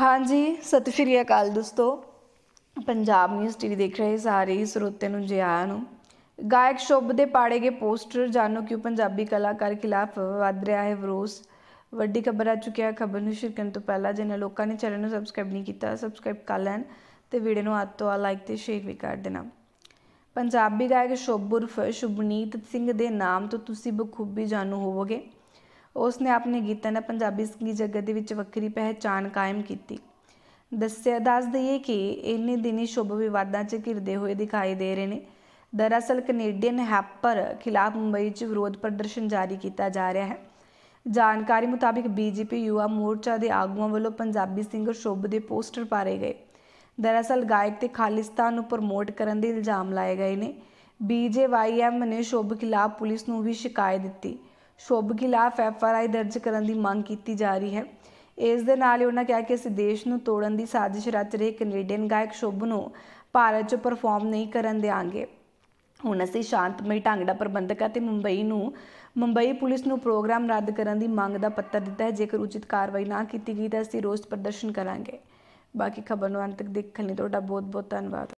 ਹਾਂਜੀ ਸਤਿ ਸ਼੍ਰੀ ਅਕਾਲ ਦੋਸਤੋ ਪੰਜਾਬ ਨਿਊਜ਼ ਟੀਵੀ ਦੇਖ ਰਹੇ ਸਾਰੇ ਸਰੋਤੇ ਨੂੰ ਜੀ ਆਇਆਂ ਨੂੰ ਗਾਇਕ ਸ਼ੋਭ ਦੇ ਪਾੜੇ ਗਏ ਪੋਸਟਰ ਜਾਨੋ ਕਿਉਂ ਪੰਜਾਬੀ ਕਲਾਕਾਰ ਖਿਲਾਫ ਵੱਧ ਰਿਹਾ ਹੈ ਵਿਰੋਸ ਵੱਡੀ ਖਬਰ ਆ ਚੁੱਕੀ ਹੈ ਖਬਰ ਨੂੰ ਸ਼ੇਅਰ ਕਰਨ ਤੋਂ ਪਹਿਲਾਂ ਜਿਹਨਾਂ ਲੋਕਾਂ ਨੇ ਚੈਨਲ ਨੂੰ ਸਬਸਕ੍ਰਾਈਬ ਨਹੀਂ ਕੀਤਾ ਸਬਸਕ੍ਰਾਈਬ ਕਰ ਲੈਣ ਤੇ ਵੀਡੀਓ ਨੂੰ ਅੱਜ ਤੋਂ ਆ ਲਾਈਕ ਤੇ ਸ਼ੇਅਰ ਵੀ ਕਰ ਦੇਣਾ ਪੰਜਾਬੀ ਗਾਇਕ ਸ਼ੋਭ ਉਰਫ ਸ਼ੁਭਨੀਤ ਸਿੰਘ ਦੇ ਨਾਮ ਤੋਂ ਤੁਸੀਂ ਬਖੂਬੀ ਜਾਣੂ ਹੋਵੋਗੇ ਉਸ ਨੇ ਆਪਣੇ ਗੀਤਾਂ ਨਾਲ ਪੰਜਾਬੀ ਸੰਗੀਤ ਜਗਤ ਦੇ ਵਿੱਚ ਵੱਖਰੀ ਪਹਿਚਾਨ ਕਾਇਮ ਕੀਤੀ ਦੱਸਿਆ ਦੱਸ ਦਈਏ ਕਿ ਇੰਨੇ ਦਿਨੀ ਸ਼ੁਭ ਵਿਵਾਦਾਂ 'ਚ ਘਿਰਦੇ ਹੋਏ ਦਿਖਾਈ ਦੇ ਰਹੇ ਨੇ ਦਰਅਸਲ ਕੈਨੇਡੀਅਨ ਹੈਪਰ ਖਿਲਾਫ ਮੁੰਬਈ 'ਚ ਵਿਰੋਧ ਪ੍ਰਦਰਸ਼ਨ ਜਾਰੀ ਕੀਤਾ ਜਾ ਰਿਹਾ ਹੈ ਜਾਣਕਾਰੀ ਮੁਤਾਬਕ ਬੀਜੇਪੀ ਯੂਵਾ ਮੋਰਚਾ ਦੇ ਆਗੂਆਂ ਵੱਲੋਂ ਪੰਜਾਬੀ ਸਿੰਗਰ ਸ਼ੁਭ ਦੇ ਪੋਸਟਰ ਪਾਰੇ ਗਏ ਦਰਅਸਲ ਗਾਇਕ ਤੇ ਖਾਲਿਸਤਾਨ ਨੂੰ ਪ੍ਰਮੋਟ ਕਰਨ ਦੇ ਇਲਜ਼ਾਮ ਲਾਏ ਗਏ ਨੇ ਬੀਜੇਵਾਈਐਮ ਨੇ ਸ਼ੁਭ ਖਿਲਾਫ ਪੁਲਿਸ ਨੂੰ ਵੀ ਸ਼ਿਕਾਇਤ ਦਿੱਤੀ ਸ਼ੋਭ ਖਿਲਾਫ ਐਫ ਆਰ ਆਈ ਦਰਜ ਕਰਨ ਦੀ ਮੰਗ ਕੀਤੀ ਜਾ ਰਹੀ ਹੈ ਇਸ ਦੇ ਨਾਲ ਹੀ ਉਹਨਾਂ ਕਿਹਾ ਕਿ ਅਸੀਂ ਦੇਸ਼ ਨੂੰ ਤੋੜਨ ਦੀ ਸਾਜ਼ਿਸ਼ ਰਚ ਰਹੇ ਕੈਨੇਡੀਅਨ ਗਾਇਕ ਸ਼ੋਭ ਨੂੰ ਭਾਰਤ 'ਚ ਪਰਫਾਰਮ ਨਹੀਂ ਕਰਨ ਦੇਾਂਗੇ ਹੁਣ ਅਸੀਂ ਸ਼ਾਂਤਮਈ ਢੰਗ ਦਾ ਪ੍ਰਬੰਧਕ ਅਤੇ ਮੁੰਬਈ ਨੂੰ ਮੁੰਬਈ ਪੁਲਿਸ ਨੂੰ ਪ੍ਰੋਗਰਾਮ ਰੱਦ ਕਰਨ ਦੀ ਮੰਗ ਦਾ ਪੱਤਰ ਦਿੱਤਾ ਹੈ ਜੇਕਰ ਉਚਿਤ ਕਾਰਵਾਈ ਨਾ ਕੀਤੀ ਗਈ ਤਾਂ ਅਸੀਂ ਰੋਸ ਪ੍ਰਦਰਸ਼ਨ ਕਰਾਂਗੇ ਬਾਕੀ ਖਬਰ ਨੂੰ ਅੰਤ ਤੱਕ ਦੇਖਣ ਲਈ ਤੁਹਾਡਾ ਬਹੁਤ ਬਹੁਤ ਧੰਨਵਾਦ